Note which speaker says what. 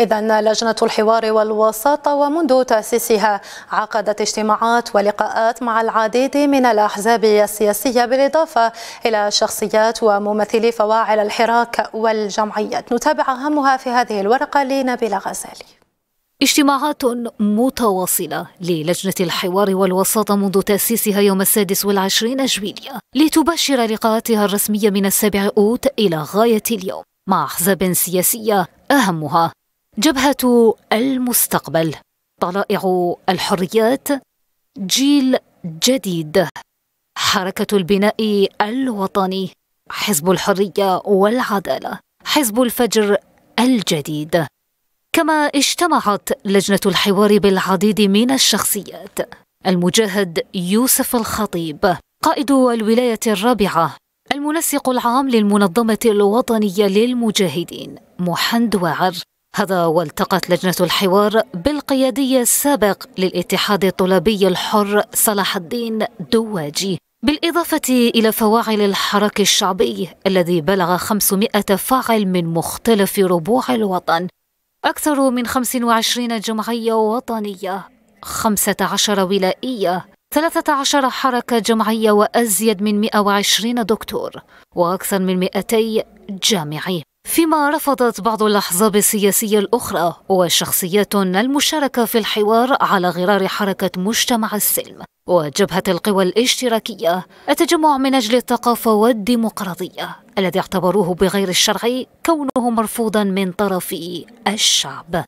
Speaker 1: إذا لجنة الحوار والوساطة ومنذ تأسيسها عقدت اجتماعات ولقاءات مع العديد من الأحزاب السياسية بالإضافة إلى شخصيات وممثلي فواعل الحراك والجمعيات نتابع أهمها في هذه الورقة لنبيل غزالي
Speaker 2: اجتماعات متواصلة للجنة الحوار والوساطة منذ تأسيسها يوم السادس والعشرين جويلية لتبشر لقاءاتها الرسمية من السابع أوت إلى غاية اليوم مع أحزاب سياسية أهمها جبهة المستقبل طلائع الحريات جيل جديد حركة البناء الوطني حزب الحرية والعدالة حزب الفجر الجديد كما اجتمعت لجنة الحوار بالعديد من الشخصيات المجاهد يوسف الخطيب قائد الولاية الرابعة المنسق العام للمنظمة الوطنية للمجاهدين محمد وعر هذا والتقت لجنة الحوار بالقيادي السابق للاتحاد الطلابي الحر صلاح الدين دواجي بالإضافة إلى فواعل الحراك الشعبي الذي بلغ 500 فاعل من مختلف ربوع الوطن أكثر من 25 جمعية وطنية 15 ولائية 13 حركة جمعية وأزيد من 120 دكتور وأكثر من 200 جامعي فيما رفضت بعض الأحزاب السياسية الأخرى وشخصيات المشاركة في الحوار على غرار حركة مجتمع السلم وجبهة القوى الاشتراكية التجمع من أجل الثقافة والديمقراطية الذي اعتبروه بغير الشرعي كونه مرفوضا من طرف الشعب